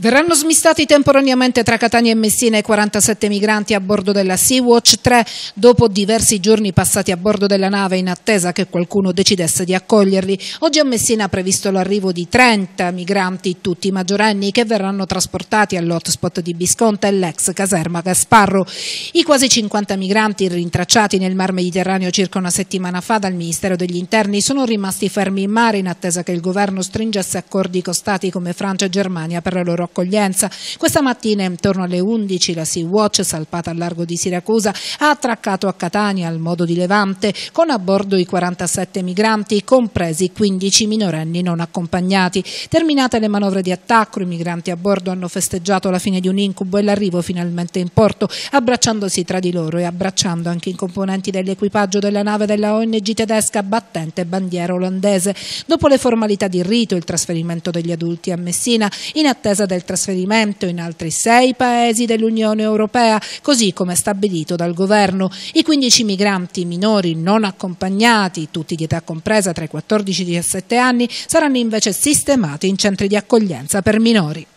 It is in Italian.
Verranno smistati temporaneamente tra Catania e Messina i 47 migranti a bordo della Sea-Watch 3 dopo diversi giorni passati a bordo della nave in attesa che qualcuno decidesse di accoglierli. Oggi a Messina è previsto l'arrivo di 30 migranti, tutti maggiorenni, che verranno trasportati all'hotspot di Bisconte e l'ex caserma Gasparro. I quasi 50 migranti rintracciati nel Mar Mediterraneo circa una settimana fa dal Ministero degli Interni sono rimasti fermi in mare in attesa che il governo stringesse accordi costati come Francia e Germania per la loro accoglienza. Questa mattina intorno alle 11 la Sea Watch salpata al largo di Siracusa ha attraccato a Catania al modo di Levante con a bordo i 47 migranti compresi 15 minorenni non accompagnati. Terminate le manovre di attacco i migranti a bordo hanno festeggiato la fine di un incubo e l'arrivo finalmente in porto abbracciandosi tra di loro e abbracciando anche i componenti dell'equipaggio della nave della ONG tedesca battente bandiera olandese. Dopo le formalità di rito il trasferimento degli adulti a Messina in attesa del trasferimento in altri sei paesi dell'Unione Europea, così come stabilito dal governo. I 15 migranti minori non accompagnati, tutti di età compresa tra i 14 e i 17 anni, saranno invece sistemati in centri di accoglienza per minori.